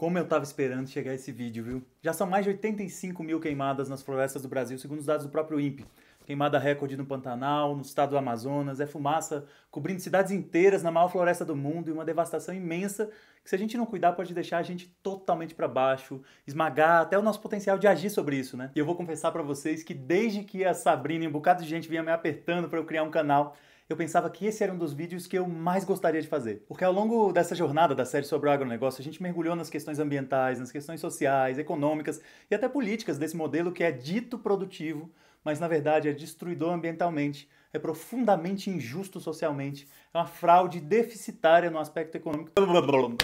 Como eu estava esperando chegar esse vídeo, viu? Já são mais de 85 mil queimadas nas florestas do Brasil, segundo os dados do próprio INPE. Queimada recorde no Pantanal, no estado do Amazonas, é fumaça cobrindo cidades inteiras na maior floresta do mundo e uma devastação imensa que, se a gente não cuidar, pode deixar a gente totalmente para baixo, esmagar até o nosso potencial de agir sobre isso, né? E eu vou confessar para vocês que desde que a Sabrina e um bocado de gente vinha me apertando para eu criar um canal, eu pensava que esse era um dos vídeos que eu mais gostaria de fazer. Porque ao longo dessa jornada da série sobre o agronegócio, a gente mergulhou nas questões ambientais, nas questões sociais, econômicas e até políticas desse modelo que é dito produtivo, mas na verdade é destruidor ambientalmente é profundamente injusto socialmente, é uma fraude deficitária no aspecto econômico.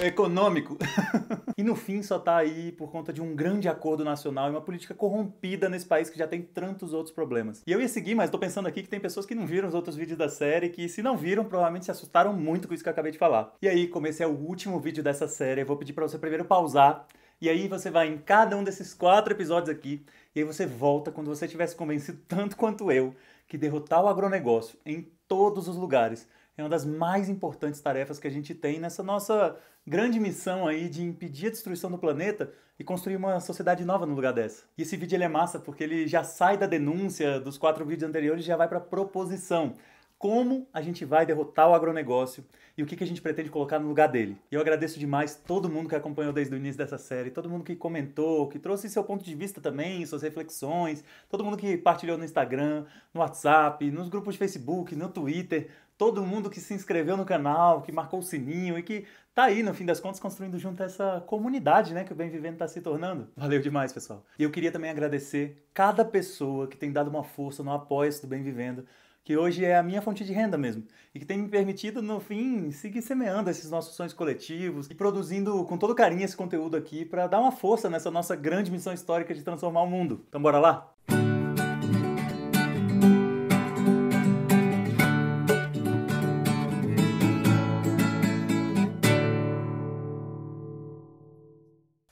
econômico. e no fim só tá aí por conta de um grande acordo nacional e uma política corrompida nesse país que já tem tantos outros problemas. E eu ia seguir, mas tô pensando aqui que tem pessoas que não viram os outros vídeos da série, que se não viram, provavelmente se assustaram muito com isso que eu acabei de falar. E aí, como esse é o último vídeo dessa série, eu vou pedir para você primeiro pausar e aí você vai em cada um desses quatro episódios aqui, e aí você volta quando você tivesse convencido tanto quanto eu que derrotar o agronegócio em todos os lugares é uma das mais importantes tarefas que a gente tem nessa nossa grande missão aí de impedir a destruição do planeta e construir uma sociedade nova no lugar dessa. E esse vídeo é massa porque ele já sai da denúncia dos quatro vídeos anteriores e já vai para proposição como a gente vai derrotar o agronegócio e o que, a gente pretende colocar no lugar dele. E eu agradeço demais todo mundo que acompanhou desde o início dessa série, todo mundo que comentou, que trouxe seu ponto de vista também, suas reflexões, todo mundo que partilhou no Instagram, no WhatsApp, nos grupos de Facebook, no Twitter, todo mundo que se inscreveu no canal, que marcou o sininho e que tá aí, no fim das contas, construindo junto essa comunidade, né, que o Bem Vivendo está se tornando. Valeu demais, pessoal. E eu queria também agradecer cada pessoa que tem dado uma força no apoio do Bem Vivendo, que hoje é a minha fonte de renda mesmo, e que tem me permitido, no fim, seguir semeando esses nossos sonhos coletivos e produzindo com todo carinho esse conteúdo aqui para dar uma força nessa nossa grande missão histórica de transformar o mundo. Então, bora lá?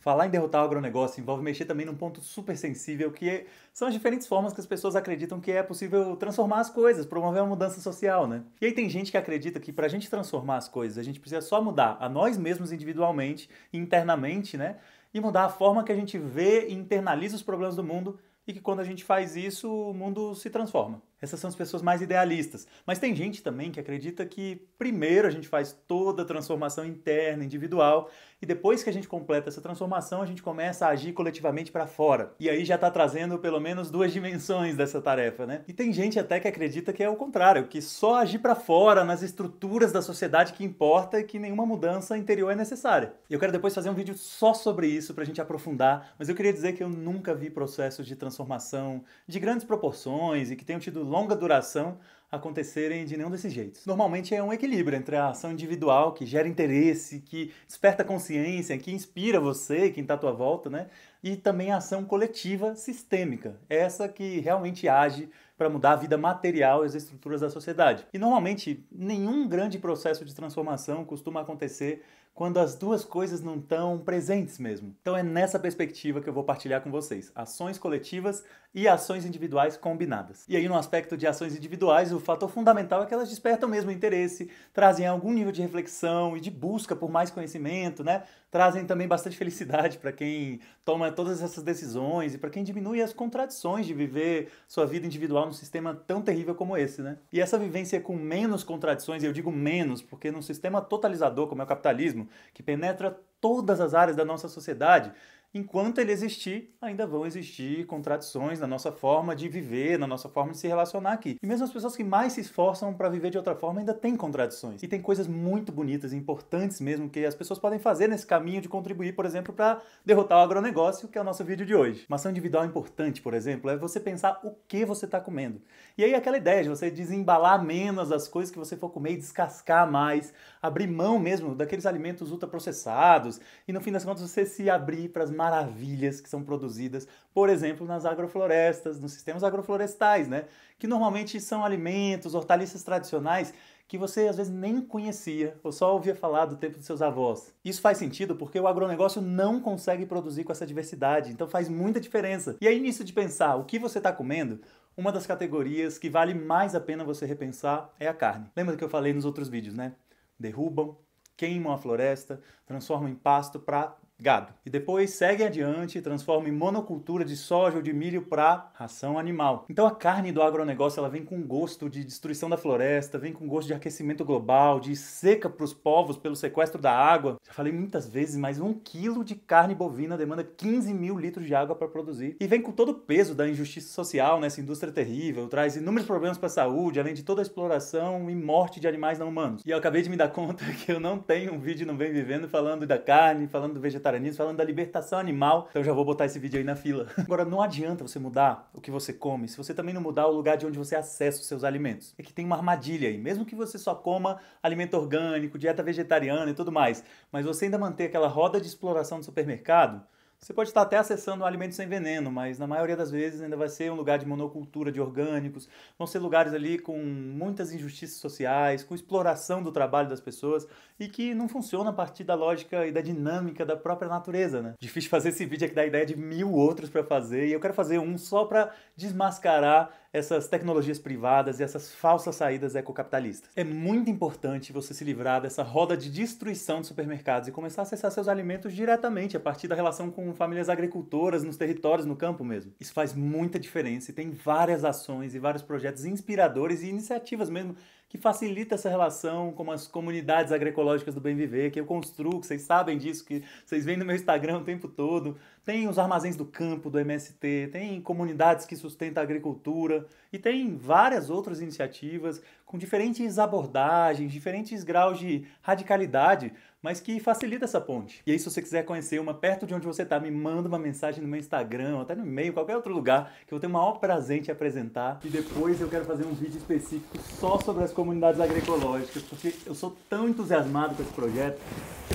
Falar em derrotar o agronegócio envolve mexer também num ponto super sensível, que é, são as diferentes formas que as pessoas acreditam que é possível transformar as coisas, promover uma mudança social, né? E aí tem gente que acredita que para a gente transformar as coisas, a gente precisa só mudar a nós mesmos individualmente, internamente, né? E mudar a forma que a gente vê e internaliza os problemas do mundo, e que quando a gente faz isso, o mundo se transforma. Essas são as pessoas mais idealistas. Mas tem gente também que acredita que primeiro a gente faz toda a transformação interna, individual, e depois que a gente completa essa transformação, a gente começa a agir coletivamente para fora. E aí já está trazendo pelo menos duas dimensões dessa tarefa, né? E tem gente até que acredita que é o contrário, que só agir para fora, nas estruturas da sociedade que importa e que nenhuma mudança interior é necessária. E eu quero depois fazer um vídeo só sobre isso para a gente aprofundar, mas eu queria dizer que eu nunca vi processos de transformação de grandes proporções e que tenham tido longa duração acontecerem de nenhum desses jeitos. Normalmente é um equilíbrio entre a ação individual que gera interesse, que desperta consciência, que inspira você, quem está à tua volta, né? E também a ação coletiva sistêmica, essa que realmente age para mudar a vida material e as estruturas da sociedade. E normalmente nenhum grande processo de transformação costuma acontecer quando as duas coisas não estão presentes mesmo. Então é nessa perspectiva que eu vou partilhar com vocês: ações coletivas e ações individuais combinadas. E aí, no aspecto de ações individuais, o fator fundamental é que elas despertam mesmo interesse, trazem algum nível de reflexão e de busca por mais conhecimento, né? trazem também bastante felicidade para quem toma todas essas decisões e para quem diminui as contradições de viver sua vida individual num sistema tão terrível como esse, né? E essa vivência com menos contradições, eu digo menos, porque num sistema totalizador como é o capitalismo, que penetra todas as áreas da nossa sociedade, enquanto ele existir, ainda vão existir contradições na nossa forma de viver, na nossa forma de se relacionar aqui. E mesmo as pessoas que mais se esforçam para viver de outra forma ainda têm contradições. E tem coisas muito bonitas e importantes mesmo que as pessoas podem fazer nesse caminho de contribuir, por exemplo, para derrotar o agronegócio, que é o nosso vídeo de hoje. Uma ação individual importante, por exemplo, é você pensar o que você está comendo. E aí aquela ideia de você desembalar menos as coisas que você for comer e descascar mais, abrir mão mesmo daqueles alimentos ultraprocessados e no fim das contas você se abrir para as maravilhas que são produzidas, por exemplo, nas agroflorestas, nos sistemas agroflorestais, né? Que normalmente são alimentos, hortaliças tradicionais que você às vezes nem conhecia ou só ouvia falar do tempo dos seus avós. Isso faz sentido porque o agronegócio não consegue produzir com essa diversidade, então faz muita diferença. E aí, nisso de pensar o que você está comendo, uma das categorias que vale mais a pena você repensar é a carne. Lembra do que eu falei nos outros vídeos, né? derrubam, queimam a floresta, transformam em pasto para gado. E depois seguem adiante e transformam em monocultura de soja ou de milho para ração animal. Então a carne do agronegócio ela vem com gosto de destruição da floresta, vem com gosto de aquecimento global, de seca para os povos pelo sequestro da água. Já falei muitas vezes, mas um quilo de carne bovina demanda 15 mil litros de água para produzir. E vem com todo o peso da injustiça social nessa indústria terrível, traz inúmeros problemas para a saúde, além de toda a exploração e morte de animais não humanos. E eu acabei de me dar conta que eu não tenho um vídeo no Bem Vivendo falando da carne, falando do vegetal falando da libertação animal, então já vou botar esse vídeo aí na fila. Agora, não adianta você mudar o que você come se você também não mudar o lugar de onde você acessa os seus alimentos. É que tem uma armadilha aí, mesmo que você só coma alimento orgânico, dieta vegetariana e tudo mais, mas você ainda manter aquela roda de exploração do supermercado, você pode estar até acessando um alimentos sem veneno, mas na maioria das vezes ainda vai ser um lugar de monocultura de orgânicos, vão ser lugares ali com muitas injustiças sociais, com exploração do trabalho das pessoas e que não funciona a partir da lógica e da dinâmica da própria natureza, né? Difícil fazer esse vídeo aqui da ideia de mil outros para fazer e eu quero fazer um só para desmascarar essas tecnologias privadas e essas falsas saídas ecocapitalistas. É muito importante você se livrar dessa roda de destruição de supermercados e começar a acessar seus alimentos diretamente a partir da relação com famílias agricultoras nos territórios, no campo mesmo. Isso faz muita diferença e tem várias ações e vários projetos inspiradores e iniciativas mesmo que facilita essa relação com as comunidades agroecológicas do bem viver, que eu construo, que vocês sabem disso, que vocês veem no meu Instagram o tempo todo. Tem os armazéns do campo do MST, tem comunidades que sustentam a agricultura. E tem várias outras iniciativas com diferentes abordagens, diferentes graus de radicalidade, mas que facilita essa ponte. E aí, se você quiser conhecer uma perto de onde você está, me manda uma mensagem no meu Instagram, até no e-mail, qualquer outro lugar, que eu vou ter o maior prazer em te apresentar. E depois eu quero fazer um vídeo específico só sobre as comunidades agroecológicas, porque eu sou tão entusiasmado com esse projeto,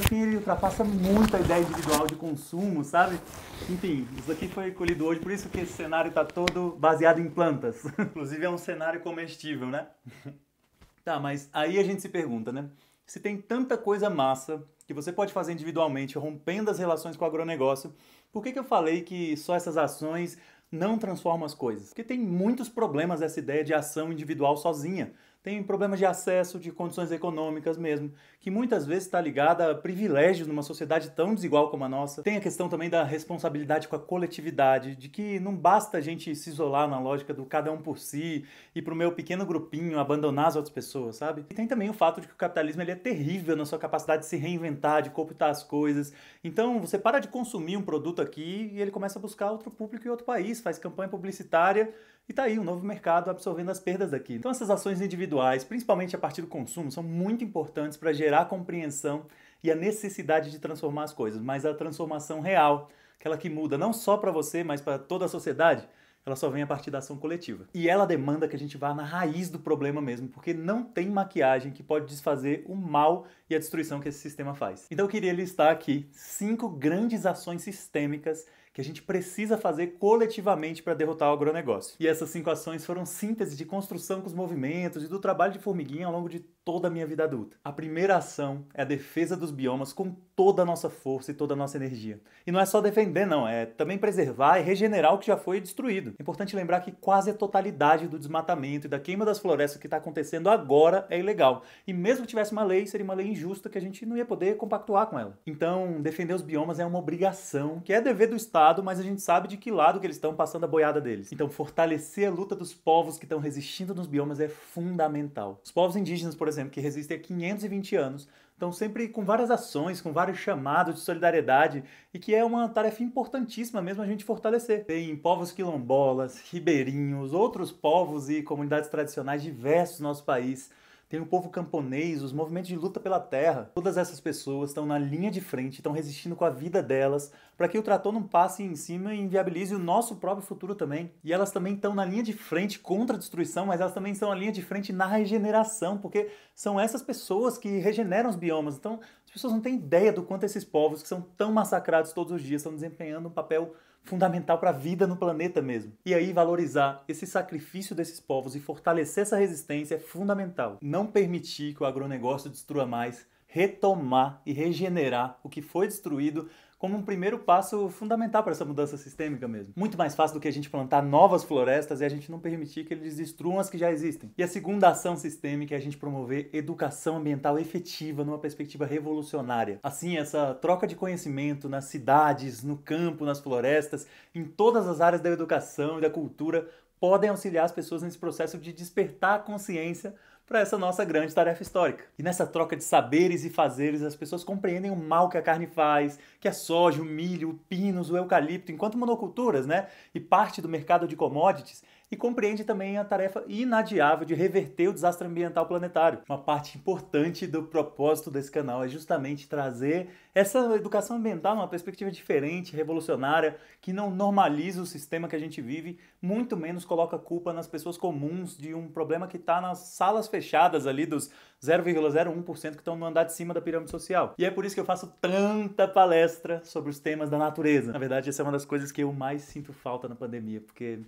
que ele ultrapassa muito a ideia individual de consumo, sabe? Enfim, isso aqui foi colhido hoje, por isso que esse cenário está todo baseado em plantas. Inclusive é um cenário comestível, né? Tá, mas aí a gente se pergunta, né? Se tem tanta coisa massa que você pode fazer individualmente, rompendo as relações com o agronegócio, por que, que eu falei que só essas ações não transformam as coisas? Porque tem muitos problemas essa ideia de ação individual sozinha tem problemas de acesso, de condições econômicas mesmo, que muitas vezes está ligada a privilégios numa sociedade tão desigual como a nossa. Tem a questão também da responsabilidade com a coletividade, de que não basta a gente se isolar na lógica do cada um por si e para o meu pequeno grupinho abandonar as outras pessoas, sabe? E tem também o fato de que o capitalismo ele é terrível na sua capacidade de se reinventar, de cooptar as coisas. Então você para de consumir um produto aqui e ele começa a buscar outro público em outro país, faz campanha publicitária e tá aí um novo mercado absorvendo as perdas aqui. Então essas ações individuais, principalmente a partir do consumo, são muito importantes para gerar compreensão e a necessidade de transformar as coisas, mas a transformação real, aquela que muda não só para você, mas para toda a sociedade, ela só vem a partir da ação coletiva. E ela demanda que a gente vá na raiz do problema mesmo, porque não tem maquiagem que pode desfazer o mal e a destruição que esse sistema faz. Então eu queria listar aqui cinco grandes ações sistêmicas que a gente precisa fazer coletivamente para derrotar o agronegócio. E essas cinco ações foram síntese de construção com os movimentos e do trabalho de formiguinha ao longo de toda a minha vida adulta. A primeira ação é a defesa dos biomas com toda a nossa força e toda a nossa energia. E não é só defender, não, é também preservar e regenerar o que já foi destruído. É importante lembrar que quase a totalidade do desmatamento e da queima das florestas que está acontecendo agora é ilegal. E mesmo que tivesse uma lei, seria uma lei injusta que a gente não ia poder compactuar com ela. Então, defender os biomas é uma obrigação, que é dever do Estado, mas a gente sabe de que lado que eles estão passando a boiada deles. Então, fortalecer a luta dos povos que estão resistindo nos biomas é fundamental. Os povos indígenas, por exemplo, exemplo, que resistem há 520 anos, estão sempre com várias ações, com vários chamados de solidariedade e que é uma tarefa importantíssima mesmo a gente fortalecer. Tem povos quilombolas, ribeirinhos, outros povos e comunidades tradicionais diversos no nosso país tem o povo camponês, os movimentos de luta pela terra. Todas essas pessoas estão na linha de frente, estão resistindo com a vida delas para que o trator não passe em cima e inviabilize o nosso próprio futuro também. E elas também estão na linha de frente contra a destruição, mas elas também estão na linha de frente na regeneração, porque são essas pessoas que regeneram os biomas. Então, as pessoas não têm ideia do quanto esses povos que são tão massacrados todos os dias estão desempenhando um papel fundamental para a vida no planeta mesmo. E aí valorizar esse sacrifício desses povos e fortalecer essa resistência é fundamental. Não permitir que o agronegócio destrua mais, retomar e regenerar o que foi destruído como um primeiro passo fundamental para essa mudança sistêmica mesmo. Muito mais fácil do que a gente plantar novas florestas e a gente não permitir que eles destruam as que já existem. E a segunda ação sistêmica é a gente promover educação ambiental efetiva numa perspectiva revolucionária. Assim, essa troca de conhecimento nas cidades, no campo, nas florestas, em todas as áreas da educação e da cultura podem auxiliar as pessoas nesse processo de despertar a consciência para essa nossa grande tarefa histórica. E nessa troca de saberes e fazeres, as pessoas compreendem o mal que a carne faz, que a soja, o milho, o pinus, o eucalipto, enquanto monoculturas, né, e parte do mercado de commodities e compreende também a tarefa inadiável de reverter o desastre ambiental planetário. Uma parte importante do propósito desse canal é justamente trazer essa educação ambiental numa perspectiva diferente, revolucionária, que não normaliza o sistema que a gente vive, muito menos coloca culpa nas pessoas comuns de um problema que está nas salas fechadas ali dos 0,01% que estão no andar de cima da pirâmide social. E é por isso que eu faço tanta palestra sobre os temas da natureza. Na verdade, essa é uma das coisas que eu mais sinto falta na pandemia, porque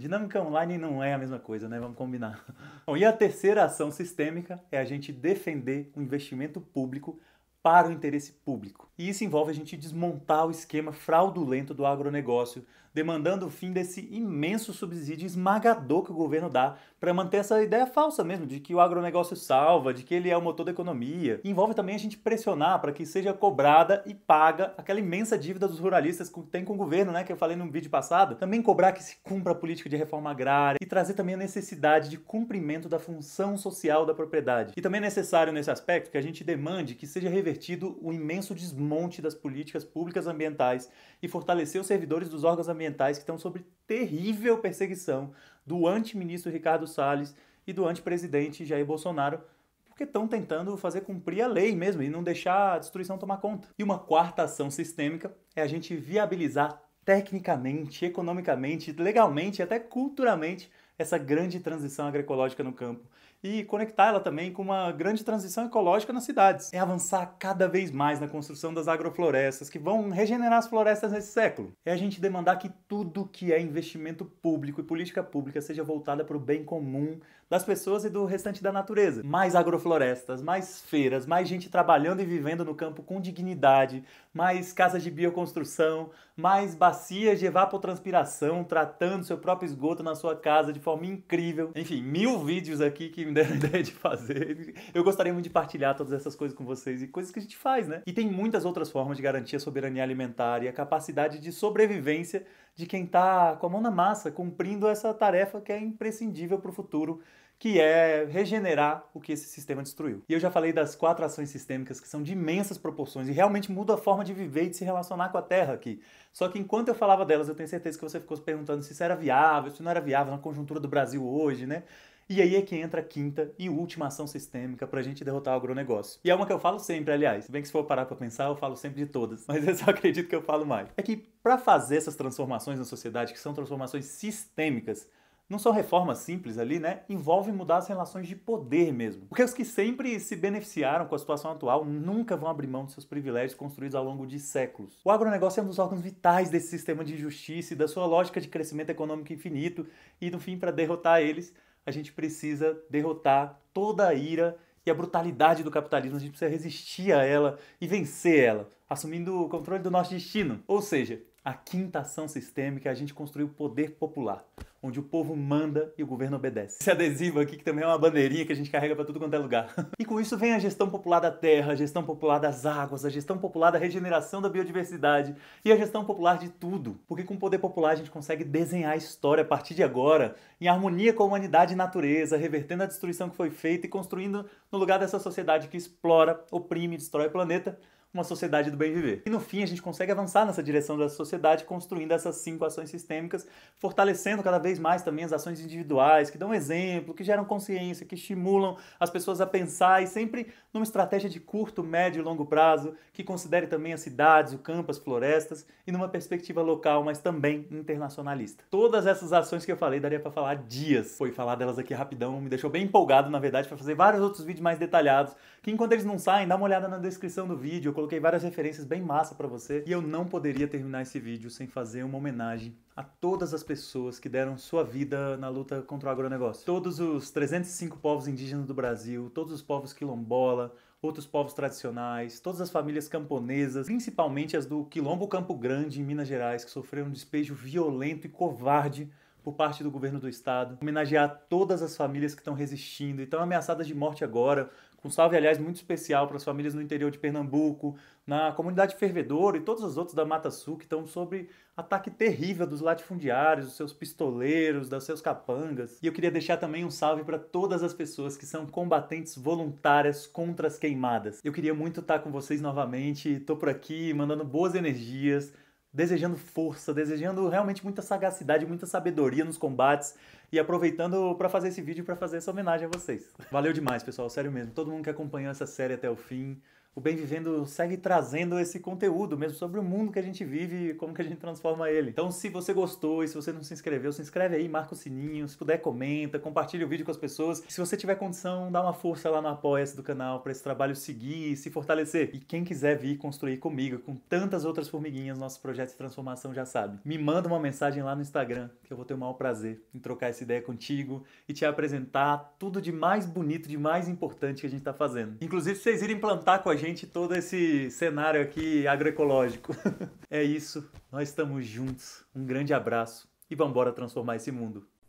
dinâmica online não é a mesma coisa, né? Vamos combinar. Bom, e a terceira ação sistêmica é a gente defender o investimento público para o interesse público. E isso envolve a gente desmontar o esquema fraudulento do agronegócio, demandando o fim desse imenso subsídio esmagador que o governo dá para manter essa ideia falsa mesmo de que o agronegócio salva, de que ele é o motor da economia. envolve também a gente pressionar para que seja cobrada e paga aquela imensa dívida dos ruralistas que tem com o governo, né, que eu falei num vídeo passado, também cobrar que se cumpra a política de reforma agrária e trazer também a necessidade de cumprimento da função social da propriedade. E também é necessário nesse aspecto que a gente demande que seja revertido o imenso desmonte das políticas públicas ambientais e fortalecer os servidores dos órgãos ambientais ambientais que estão sob terrível perseguição do antiministro Ricardo Salles e do antepresidente Jair Bolsonaro, porque estão tentando fazer cumprir a lei mesmo e não deixar a destruição tomar conta. E uma quarta ação sistêmica é a gente viabilizar tecnicamente, economicamente, legalmente e até culturalmente essa grande transição agroecológica no campo e conectá-la também com uma grande transição ecológica nas cidades. É avançar cada vez mais na construção das agroflorestas que vão regenerar as florestas nesse século. É a gente demandar que tudo que é investimento público e política pública seja voltada para o bem comum das pessoas e do restante da natureza. Mais agroflorestas, mais feiras, mais gente trabalhando e vivendo no campo com dignidade, mais casas de bioconstrução, mais bacias de evapotranspiração, tratando seu próprio esgoto na sua casa de forma incrível. Enfim, mil vídeos aqui que me deram ideia de fazer. Eu gostaria muito de partilhar todas essas coisas com vocês e coisas que a gente faz, né? E tem muitas outras formas de garantir a soberania alimentar e a capacidade de sobrevivência de quem está com a mão na massa, cumprindo essa tarefa que é imprescindível para o futuro que é regenerar o que esse sistema destruiu. E eu já falei das quatro ações sistêmicas que são de imensas proporções e realmente muda a forma de viver e de se relacionar com a Terra aqui. Só que enquanto eu falava delas, eu tenho certeza que você ficou se perguntando se isso era viável, se não era viável na conjuntura do Brasil hoje, né? E aí é que entra a quinta e última ação sistêmica para a gente derrotar o agronegócio. E é uma que eu falo sempre, aliás. Se bem que se for parar para pensar, eu falo sempre de todas. Mas eu só acredito que eu falo mais. É que para fazer essas transformações na sociedade, que são transformações sistêmicas, não são reformas simples ali, né? Envolve mudar as relações de poder mesmo. Porque os que sempre se beneficiaram com a situação atual nunca vão abrir mão de seus privilégios construídos ao longo de séculos. O agronegócio é um dos órgãos vitais desse sistema de justiça e da sua lógica de crescimento econômico infinito, e no fim, para derrotar eles, a gente precisa derrotar toda a ira e a brutalidade do capitalismo, a gente precisa resistir a ela e vencer ela, assumindo o controle do nosso destino. Ou seja, a quinta ação sistêmica é a gente construir o poder popular, onde o povo manda e o governo obedece. Esse adesivo aqui, que também é uma bandeirinha que a gente carrega para tudo quanto é lugar. e com isso vem a gestão popular da terra, a gestão popular das águas, a gestão popular da regeneração da biodiversidade e a gestão popular de tudo. Porque com o poder popular a gente consegue desenhar a história a partir de agora, em harmonia com a humanidade e natureza, revertendo a destruição que foi feita e construindo no lugar dessa sociedade que explora, oprime e destrói o planeta uma sociedade do bem viver. E no fim a gente consegue avançar nessa direção da sociedade construindo essas cinco ações sistêmicas, fortalecendo cada vez mais também as ações individuais, que dão exemplo, que geram consciência, que estimulam as pessoas a pensar e sempre numa estratégia de curto, médio e longo prazo, que considere também as cidades, o campo, as florestas e numa perspectiva local, mas também internacionalista. Todas essas ações que eu falei daria para falar dias. Foi falar delas aqui rapidão, me deixou bem empolgado, na verdade, para fazer vários outros vídeos mais detalhados, que enquanto eles não saem, dá uma olhada na descrição do vídeo, coloquei várias referências bem massa para você e eu não poderia terminar esse vídeo sem fazer uma homenagem a todas as pessoas que deram sua vida na luta contra o agronegócio. Todos os 305 povos indígenas do Brasil, todos os povos quilombola, outros povos tradicionais, todas as famílias camponesas, principalmente as do Quilombo Campo Grande, em Minas Gerais, que sofreram um despejo violento e covarde por parte do governo do estado, homenagear todas as famílias que estão resistindo e estão ameaçadas de morte agora um salve, aliás, muito especial para as famílias no interior de Pernambuco, na comunidade Fervedor e todas as outras da Mata Sul que estão sob ataque terrível dos latifundiários, dos seus pistoleiros, dos seus capangas. E eu queria deixar também um salve para todas as pessoas que são combatentes voluntárias contra as queimadas. Eu queria muito estar com vocês novamente, estou por aqui mandando boas energias desejando força, desejando realmente muita sagacidade, muita sabedoria nos combates e aproveitando para fazer esse vídeo para fazer essa homenagem a vocês. Valeu demais, pessoal, sério mesmo. Todo mundo que acompanhou essa série até o fim, o Bem Vivendo segue trazendo esse conteúdo mesmo sobre o mundo que a gente vive e como que a gente transforma ele. Então, se você gostou e se você não se inscreveu, se inscreve aí, marca o sininho, se puder comenta, compartilha o vídeo com as pessoas. Se você tiver condição, dá uma força lá no Apoia-se do canal para esse trabalho seguir e se fortalecer. E quem quiser vir construir comigo, com tantas outras formiguinhas, nosso projeto de transformação já sabe. Me manda uma mensagem lá no Instagram, que eu vou ter o maior prazer em trocar essa ideia contigo e te apresentar tudo de mais bonito, de mais importante que a gente está fazendo. Inclusive, se vocês irem plantar com a gente todo esse cenário aqui agroecológico. é isso, nós estamos juntos. Um grande abraço e vamos embora transformar esse mundo.